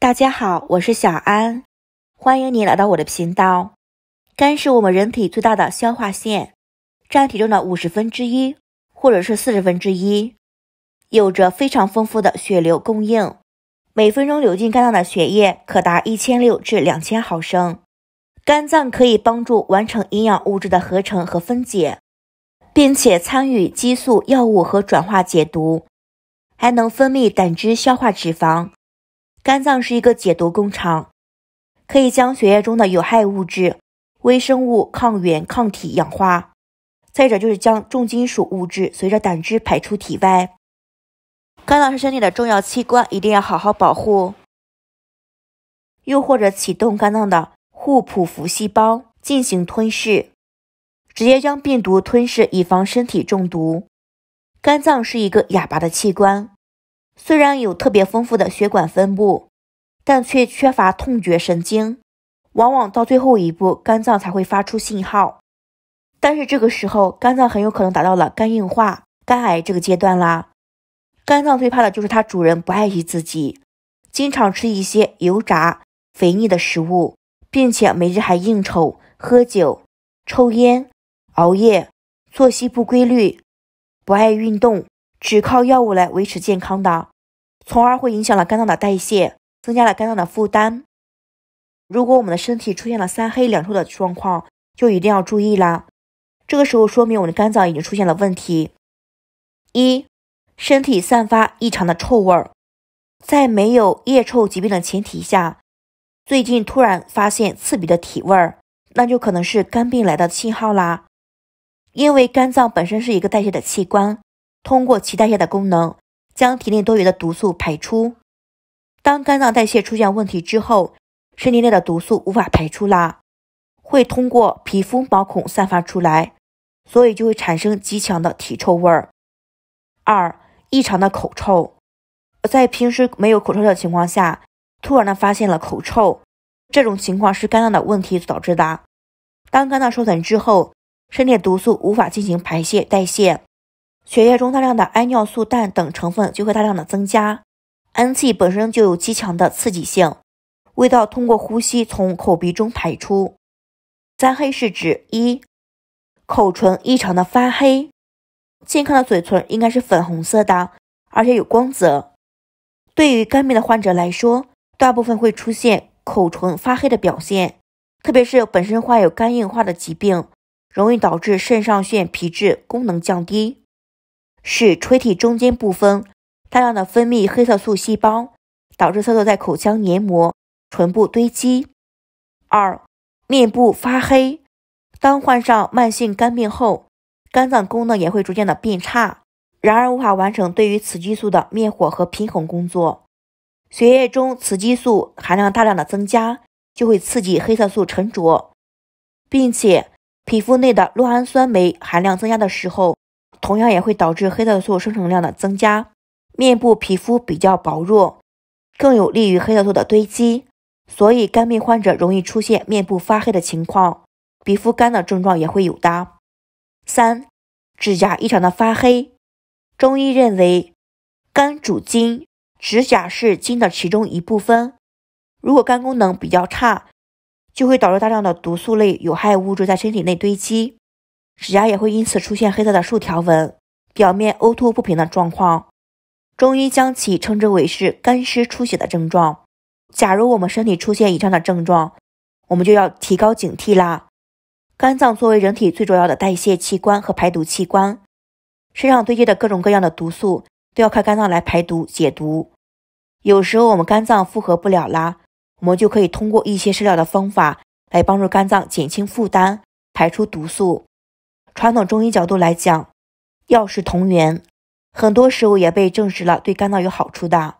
大家好，我是小安，欢迎你来到我的频道。肝是我们人体最大的消化腺，占体重的五十分之一或者是四十分之一，有着非常丰富的血流供应，每分钟流进肝脏的血液可达一千六至两千毫升。肝脏可以帮助完成营养物质的合成和分解，并且参与激素、药物和转化解毒，还能分泌胆汁消化脂肪。肝脏是一个解毒工厂，可以将血液中的有害物质、微生物抗原、抗体氧化。再者就是将重金属物质随着胆汁排出体外。肝脏是身体的重要器官，一定要好好保护。又或者启动肝脏的护普服细胞进行吞噬，直接将病毒吞噬，以防身体中毒。肝脏是一个哑巴的器官。虽然有特别丰富的血管分布，但却缺乏痛觉神经，往往到最后一步，肝脏才会发出信号。但是这个时候，肝脏很有可能达到了肝硬化、肝癌这个阶段啦。肝脏最怕的就是它主人不爱惜自己，经常吃一些油炸、肥腻的食物，并且每日还应酬、喝酒、抽烟、熬夜、作息不规律、不爱运动。只靠药物来维持健康的，从而会影响了肝脏的代谢，增加了肝脏的负担。如果我们的身体出现了三黑两臭的状况，就一定要注意啦。这个时候说明我们的肝脏已经出现了问题。一，身体散发异常的臭味儿，在没有腋臭疾病的前提下，最近突然发现刺鼻的体味儿，那就可能是肝病来的信号啦。因为肝脏本身是一个代谢的器官。通过其代谢的功能，将体内多余的毒素排出。当肝脏代谢出现问题之后，身体内的毒素无法排出啦，会通过皮肤毛孔散发出来，所以就会产生极强的体臭味儿。二、异常的口臭，在平时没有口臭的情况下，突然的发现了口臭，这种情况是肝脏的问题导致的。当肝脏受损之后，身体的毒素无法进行排泄代谢。血液中大量的氨、尿素、氮等成分就会大量的增加，氨气本身就有极强的刺激性，味道通过呼吸从口鼻中排出。三黑是指一口唇异常的发黑，健康的嘴唇应该是粉红色的，而且有光泽。对于肝病的患者来说，大部分会出现口唇发黑的表现，特别是本身患有肝硬化的疾病，容易导致肾上腺皮质功能降低。是垂体中间部分大量的分泌黑色素细胞，导致色素在口腔黏膜、唇部堆积。二、面部发黑。当患上慢性肝病后，肝脏功能也会逐渐的变差，然而无法完成对于雌激素的灭火和平衡工作，血液中雌激素含量大量的增加，就会刺激黑色素沉着，并且皮肤内的酪氨酸酶含量增加的时候。同样也会导致黑色素生成量的增加，面部皮肤比较薄弱，更有利于黑色素的堆积，所以肝病患者容易出现面部发黑的情况，皮肤干的症状也会有的。三、指甲异常的发黑，中医认为肝主筋，指甲是筋的其中一部分，如果肝功能比较差，就会导致大量的毒素类有害物质在身体内堆积。指甲也会因此出现黑色的竖条纹，表面凹凸不平的状况。中医将其称之为是肝湿出血的症状。假如我们身体出现以上的症状，我们就要提高警惕啦。肝脏作为人体最重要的代谢器官和排毒器官，身上堆积的各种各样的毒素都要靠肝脏来排毒解毒。有时候我们肝脏负荷不了啦，我们就可以通过一些食疗的方法来帮助肝脏减轻负担，排出毒素。传统中医角度来讲，药食同源，很多食物也被证实了对肝脏有好处的。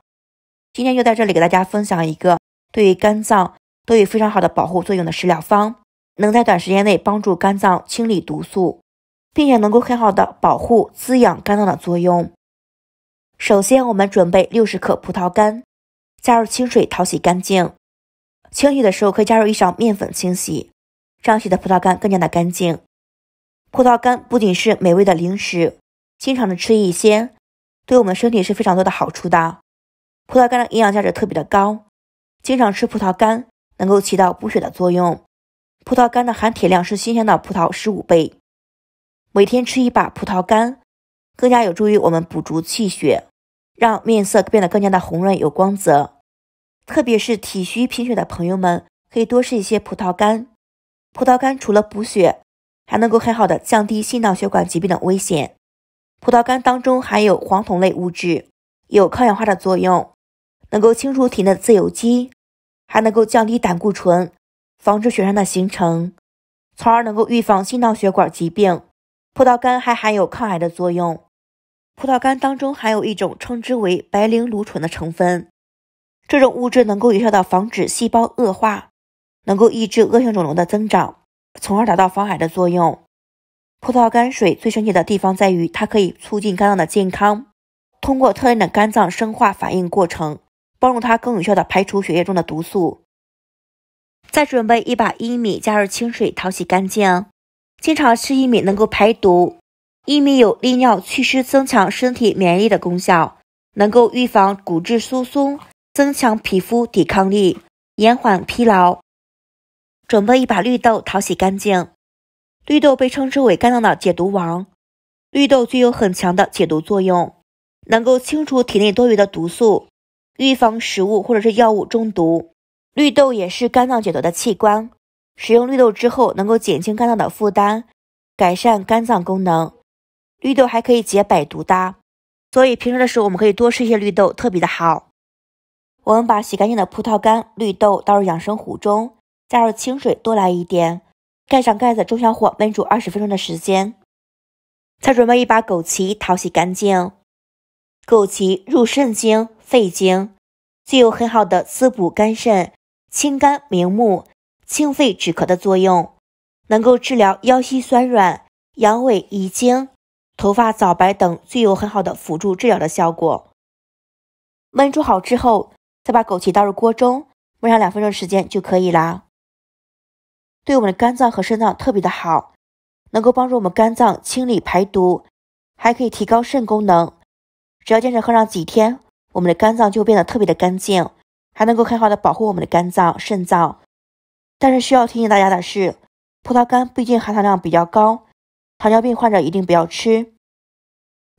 今天就在这里给大家分享一个对于肝脏都有非常好的保护作用的食疗方，能在短时间内帮助肝脏清理毒素，并且能够很好的保护滋养肝脏的作用。首先，我们准备六十克葡萄干，加入清水淘洗干净。清洗的时候可以加入一勺面粉清洗，这样洗的葡萄干更加的干净。葡萄干不仅是美味的零食，经常的吃一些，对我们身体是非常多的好处的。葡萄干的营养价值特别的高，经常吃葡萄干能够起到补血的作用。葡萄干的含铁量是新鲜的葡萄十五倍，每天吃一把葡萄干，更加有助于我们补足气血，让面色变得更加的红润有光泽。特别是体虚贫血的朋友们，可以多吃一些葡萄干。葡萄干除了补血，还能够很好的降低心脑血管疾病的危险。葡萄干当中含有黄酮类物质，有抗氧化的作用，能够清除体内自由基，还能够降低胆固醇，防止血栓的形成，从而能够预防心脑血管疾病。葡萄干还含有抗癌的作用。葡萄干当中含有一种称之为白藜芦醇的成分，这种物质能够有效的防止细胞恶化，能够抑制恶性肿瘤的增长。从而达到防癌的作用。葡萄干水最神奇的地方在于，它可以促进肝脏的健康，通过特定的肝脏生化反应过程，帮助它更有效地排除血液中的毒素。再准备一把薏米，加入清水淘洗干净。经常吃薏米能够排毒。薏米有利尿、祛湿、增强身体免疫力的功效，能够预防骨质疏松，增强皮肤抵抗力，延缓疲劳。准备一把绿豆，淘洗干净。绿豆被称之为肝脏的解毒王，绿豆具有很强的解毒作用，能够清除体内多余的毒素，预防食物或者是药物中毒。绿豆也是肝脏解毒的器官，食用绿豆之后能够减轻肝脏的负担，改善肝脏功能。绿豆还可以解百毒哒，所以平时的时候我们可以多吃一些绿豆，特别的好。我们把洗干净的葡萄干、绿豆倒入养生壶中。加入清水多来一点，盖上盖子，中小火焖煮二十分钟的时间。再准备一把枸杞，淘洗干净。枸杞入肾经、肺经，具有很好的滋补肝肾、清肝明目、清肺止咳的作用，能够治疗腰膝酸软、阳痿遗精、头发早白等，具有很好的辅助治疗的效果。焖煮好之后，再把枸杞倒入锅中，焖上两分钟时间就可以啦。对我们的肝脏和肾脏特别的好，能够帮助我们肝脏清理排毒，还可以提高肾功能。只要坚持喝上几天，我们的肝脏就变得特别的干净，还能够很好的保护我们的肝脏、肾脏。但是需要提醒大家的是，葡萄干毕竟含糖量比较高，糖尿病患者一定不要吃。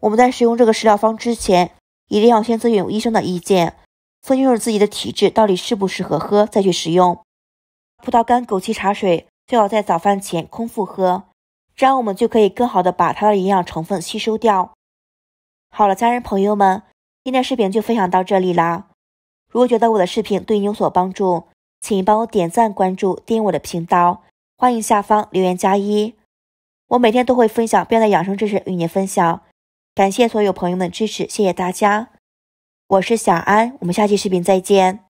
我们在使用这个食疗方之前，一定要先咨询医生的意见，分清楚自己的体质到底适不适合喝，再去食用。葡萄干枸杞茶水最好在早饭前空腹喝，这样我们就可以更好的把它的营养成分吸收掉。好了，家人朋友们，今天视频就分享到这里啦。如果觉得我的视频对你有所帮助，请帮我点赞、关注、订阅我的频道，欢迎下方留言加一。我每天都会分享一样的养生知识与您分享，感谢所有朋友们的支持，谢谢大家。我是小安，我们下期视频再见。